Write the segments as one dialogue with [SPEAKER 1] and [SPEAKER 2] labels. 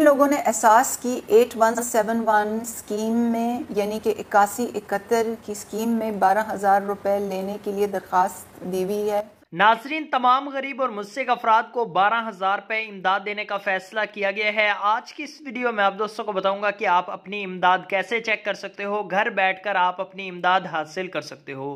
[SPEAKER 1] लोगों ने एहसास की 8171 स्कीम में यानी कि इक्यासी इकहत्तर की स्कीम में बारह हज़ार रुपये लेने के लिए दरख्वास्त दी हुई है नाजरीन तमाम गरीब और मुस्से अफराद को बारह हज़ार रुपये इमदाद देने का फैसला किया गया है आज की इस वीडियो में आप दोस्तों को बताऊंगा कि आप अपनी इमदाद कैसे चेक कर सकते हो घर बैठकर आप अपनी इमदाद हासिल कर सकते हो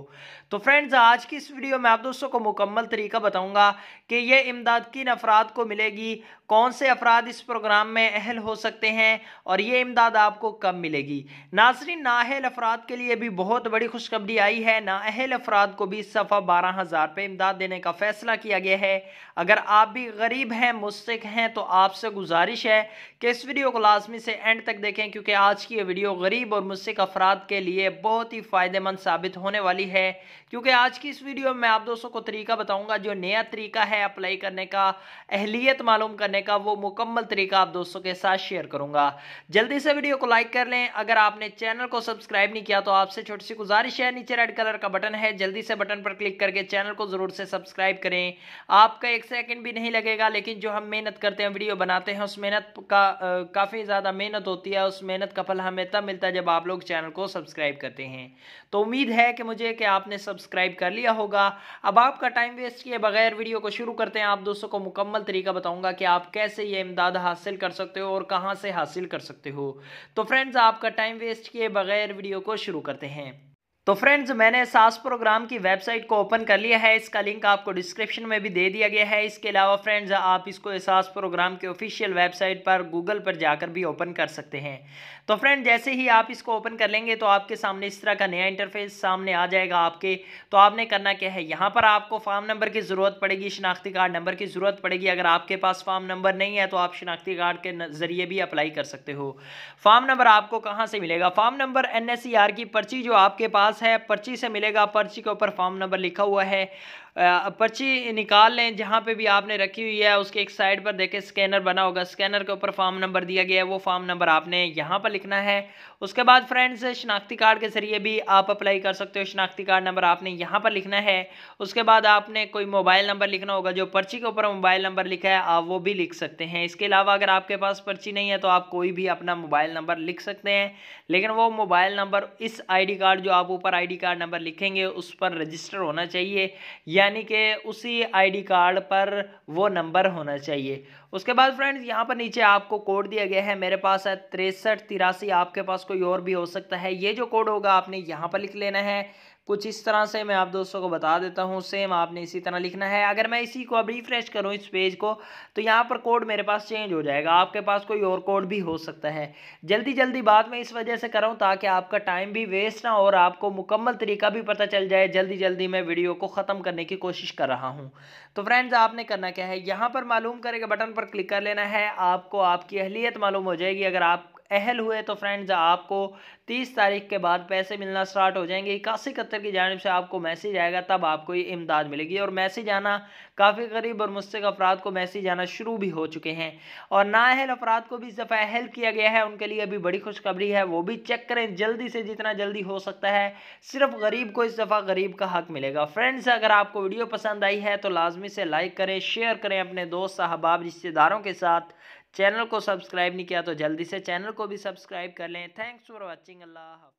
[SPEAKER 1] तो फ्रेंड्स आज की इस वीडियो में आप दोस्तों को मुकम्मल तरीका बताऊंगा कि यह इमदाद किन अफराद को मिलेगी कौन से अफराद इस प्रोग्राम में अहल हो सकते हैं और ये इमदाद आपको कब मिलेगी नाजरीन नाअहल अफराद के लिए भी बहुत बड़ी खुशखबरी आई है नाअहल अफराद को भी सफ़ा बारह हज़ार रुपये इमदाद देने का फैसला किया गया है अगर आप भी गरीब हैं मुस्तक हैं तो आपसे गुजारिश है कि इस वीडियो को लाजमी से एंड तक देखें क्योंकि आज की ये वीडियो गरीब और मुस्तक अफराद के लिए बहुत ही फ़ायदेमंद साबित होने वाली है क्योंकि आज की इस वीडियो में आप दोस्तों को तरीका बताऊँगा जो नया तरीका है अप्लाई करने का अहलियत मालूम करने का वो मुकम्मल तरीका आप दोस्तों के साथ शेयर करूँगा जल्दी से वीडियो को लाइक कर लें अगर आपने चैनल को सब्सक्राइब नहीं किया तो आपसे छोटी सी गुजारिश है नीचे रेड कलर का बटन है जल्दी से बटन पर क्लिक करके चैनल को जरूर से सब्सक्राइब करें आपका एक सेकंड भी नहीं लगेगा लेकिन जो हम मेहनत करते हैं वीडियो बनाते हैं उस मेहनत का काफ़ी ज़्यादा मेहनत होती है उस मेहनत का फल हमें तब मिलता है जब आप लोग चैनल को सब्सक्राइब करते हैं तो उम्मीद है कि मुझे कि आपने सब्सक्राइब कर लिया होगा अब आपका टाइम वेस्ट किए बगैर वीडियो को शुरू करते हैं आप दोस्तों को मुकम्मल तरीका बताऊँगा कि आप कैसे ये इमदाद हासिल कर सकते हो और कहाँ से हासिल कर सकते हो तो फ्रेंड्स आपका टाइम वेस्ट किए बगैर वीडियो को शुरू करते हैं तो फ्रेंड्स मैंने सास प्रोग्राम की वेबसाइट को ओपन कर लिया है इसका लिंक आपको डिस्क्रिप्शन में भी दे दिया गया है इसके अलावा फ्रेंड्स आप इसको सास प्रोग्राम के ऑफिशियल वेबसाइट पर गूगल पर जाकर भी ओपन कर सकते हैं तो फ्रेंड जैसे ही आप इसको ओपन कर लेंगे तो आपके सामने इस तरह का नया इंटरफेस सामने आ जाएगा आपके तो आपने करना क्या है यहाँ पर आपको फॉर्म नंबर की ज़रूरत पड़ेगी शनाख्ती कार्ड नंबर की ज़रूरत पड़ेगी अगर आपके पास फॉर्म नंबर नहीं है तो आप शनाख्ती कार्ड के ज़रिए भी अप्लाई कर सकते हो फॉर्म नंबर आपको कहाँ से मिलेगा फॉर्म नंबर एन की पर्ची जो आपके पास पास है पर्ची से मिलेगा पर्ची के ऊपर फॉर्म नंबर लिखा हुआ है पर्ची निकाल लें जहाँ पे भी आपने रखी हुई है उसके एक साइड पर देखें स्कैनर बना होगा स्कैनर के ऊपर फॉर्म नंबर दिया गया है वो फॉर्म नंबर आपने यहाँ पर लिखना है उसके बाद फ्रेंड्स शनाख्ती कार्ड के ज़रिए भी आप अप्लाई कर सकते हो शनाख्ती कार्ड नंबर आपने यहाँ पर लिखना है उसके बाद आपने कोई मोबाइल नंबर लिखना होगा जो पर्ची के ऊपर मोबाइल नंबर लिखा है आप वो भी लिख सकते हैं इसके अलावा अगर आपके पास पर्ची नहीं है तो आप कोई भी अपना मोबाइल नंबर लिख सकते हैं लेकिन वो मोबाइल नंबर इस आई कार्ड जो आप ऊपर आईडी कार्ड नंबर लिखेंगे उस पर रजिस्टर होना चाहिए यानी कि उसी आईडी कार्ड पर वो नंबर होना चाहिए उसके बाद फ्रेंड्स यहाँ पर नीचे आपको कोड दिया गया है मेरे पास है तिरसठ तिरासी आपके पास कोई और भी हो सकता है ये जो कोड होगा आपने यहाँ पर लिख लेना है कुछ इस तरह से मैं आप दोस्तों को बता देता हूँ सेम आपने इसी तरह लिखना है अगर मैं इसी को अब रिफ्रेश करूँ इस पेज को तो यहाँ पर कोड मेरे पास चेंज हो जाएगा आपके पास कोई और कोड भी हो सकता है जल्दी जल्दी बाद में इस वजह से कराऊँ ताकि आपका टाइम भी वेस्ट ना हो और आपको मुकम्मल तरीका भी पता चल जाए जल्दी जल्दी मैं वीडियो को ख़त्म करने की कोशिश कर रहा हूँ तो फ्रेंड्स आपने करना क्या है यहाँ पर मालूम करेगा बटन पर क्लिक कर लेना है आपको आपकी अहलियत मालूम हो जाएगी अगर आप अहल हुए तो फ्रेंड्स आपको 30 तारीख के बाद पैसे मिलना स्टार्ट हो जाएंगे इक्यासी इकहत्तर की जानब से आपको मैसेज आएगा तब आपको ये इमदाद मिलेगी और मैसेज आना काफ़ी गरीब और मुस्क अफराद को मैसेज आना शुरू भी हो चुके हैं और नाअहल अफराद को भी इस दफ़ा अहल किया गया है उनके लिए अभी बड़ी खुशखबरी है वो भी चेक करें जल्दी से जितना जल्दी हो सकता है सिर्फ गरीब को इस दफ़ा गरीब का हक मिलेगा फ्रेंड्स अगर आपको वीडियो पसंद आई है तो लाजमी से लाइक करें शेयर करें अपने दोस्त अहबाब रिश्तेदारों के साथ चैनल को सब्सक्राइब नहीं किया तो जल्दी से चैनल को भी सब्सक्राइब कर लें थैंक्स फॉर वॉचिंग अल्लाह